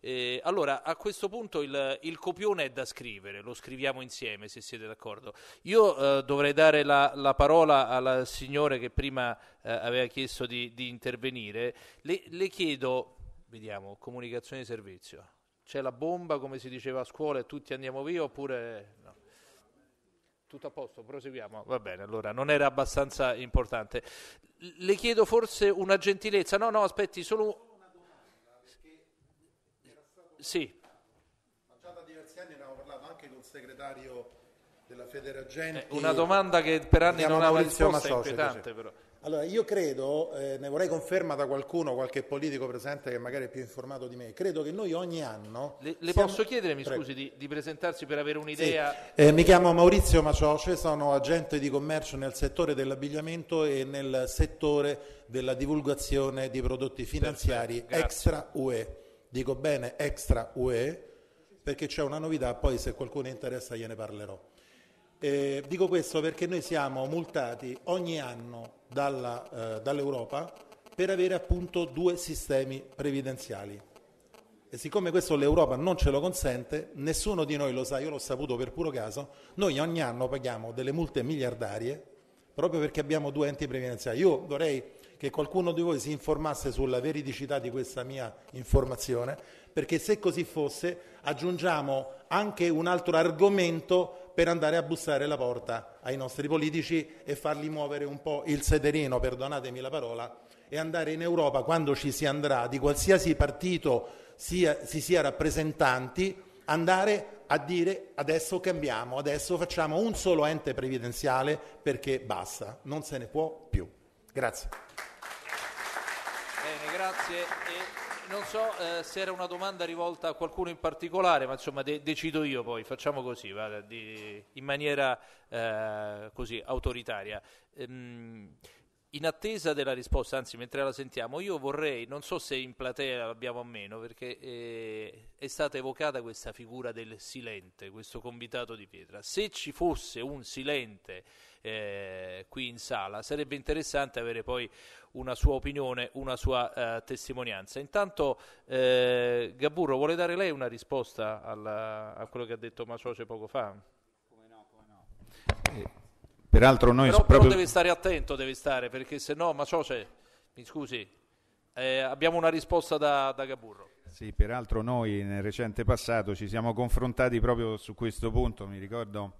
Eh, allora, a questo punto il, il, copione è da scrivere, lo scriviamo insieme se siete d'accordo. Io eh, dovrei dare la, la, parola al signore che prima eh, aveva chiesto di, di intervenire. Le, le, chiedo, vediamo, comunicazione di servizio. C'è la bomba, come si diceva a scuola, e tutti andiamo via oppure... No. Tutto a posto, proseguiamo. Va bene, allora non era abbastanza importante. Le chiedo forse una gentilezza. No, no, aspetti, solo sì. Ma già da diversi anni ne avevo parlato anche col segretario della Federagenti. Eh, una domanda che per anni non ha risposta, inquietante però. Allora, io credo, eh, ne vorrei conferma da qualcuno, qualche politico presente che magari è più informato di me, credo che noi ogni anno... Le, le siamo... posso chiedere, mi Prego. scusi, di, di, presentarsi per avere un'idea? Sì. Eh, mi chiamo Maurizio Macioce, sono agente di commercio nel settore dell'abbigliamento e nel settore della divulgazione di prodotti finanziari extra UE dico bene extra UE, perché c'è una novità, poi se qualcuno interessa gliene parlerò. Eh, dico questo perché noi siamo multati ogni anno dalla, eh, dall'Europa per avere appunto due sistemi previdenziali. E siccome questo l'Europa non ce lo consente, nessuno di noi lo sa, io l'ho saputo per puro caso, noi ogni anno paghiamo delle multe miliardarie proprio perché abbiamo due enti previdenziali. Io vorrei che qualcuno di voi si informasse sulla veridicità di questa mia informazione, perché se così fosse aggiungiamo anche un altro argomento per andare a bussare la porta ai nostri politici e fargli muovere un po' il sederino, perdonatemi la parola, e andare in Europa quando ci si andrà, di qualsiasi partito sia, si sia rappresentanti, andare a dire adesso cambiamo, adesso facciamo un solo ente previdenziale perché basta, non se ne può più. Grazie. Bene, grazie. E non so eh, se era una domanda rivolta a qualcuno in particolare, ma insomma de- decido io poi, facciamo così, vada, di, in maniera eh, così autoritaria. Ehm, in attesa della risposta, anzi mentre la sentiamo, io vorrei, non so se in platea l'abbiamo o meno, perché eh, è stata evocata questa figura del silente, questo convitato di pietra. Se ci fosse un silente eh, qui in sala sarebbe interessante avere poi una sua opinione, una sua eh, testimonianza. Intanto eh, Gaburro vuole dare lei una risposta alla, a quello che ha detto Masoce poco fa? Come no, come no. Eh, Peraltro noi Però proprio... devi stare attento, devi stare, perché se no, ma so se, mi scusi, eh, abbiamo una risposta da, da Gaburro. Sì, peraltro noi nel recente passato ci siamo confrontati proprio su questo punto, mi ricordo.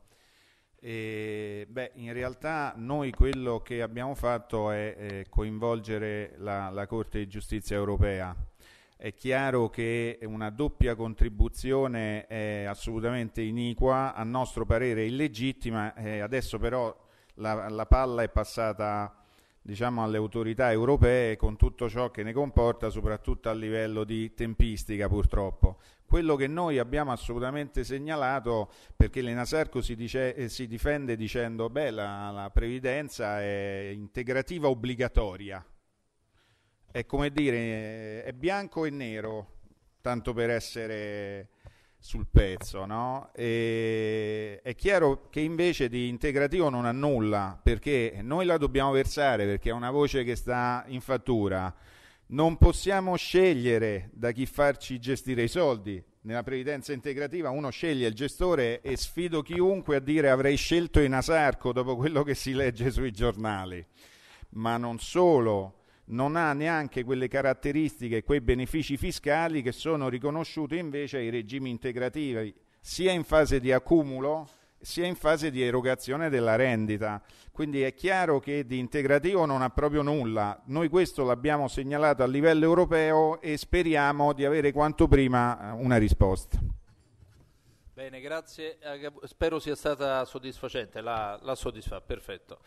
E, beh, in realtà noi quello che abbiamo fatto è eh, coinvolgere la, la, Corte di Giustizia europea. È chiaro che una doppia contribuzione è assolutamente iniqua, a nostro parere illegittima, eh, adesso però la, la palla è passata diciamo, alle autorità europee con tutto ciò che ne comporta, soprattutto a livello di tempistica purtroppo. Quello che noi abbiamo assolutamente segnalato, perché l'Enasarco si, dice, eh, si difende dicendo che la, la previdenza è integrativa obbligatoria, è come dire, è bianco e nero, tanto per essere sul pezzo, no? E chiaro che invece di integrativo non ha nulla, perché noi la dobbiamo versare, perché è una voce che sta in fattura. Non possiamo scegliere da chi farci gestire i soldi. Nella previdenza integrativa uno sceglie il gestore e sfido chiunque a dire avrei scelto in asarco dopo quello che si legge sui giornali. Ma non solo, non ha neanche quelle caratteristiche, quei benefici fiscali che sono riconosciuti invece ai regimi integrativi, sia in fase di accumulo sia in fase di erogazione della rendita. Quindi è chiaro che di integrativo non ha proprio nulla. Noi questo l'abbiamo segnalato a livello europeo e speriamo di avere quanto prima eh, una risposta. Bene, grazie. Eh, spero sia stata soddisfacente, la, la soddisfa, perfetto.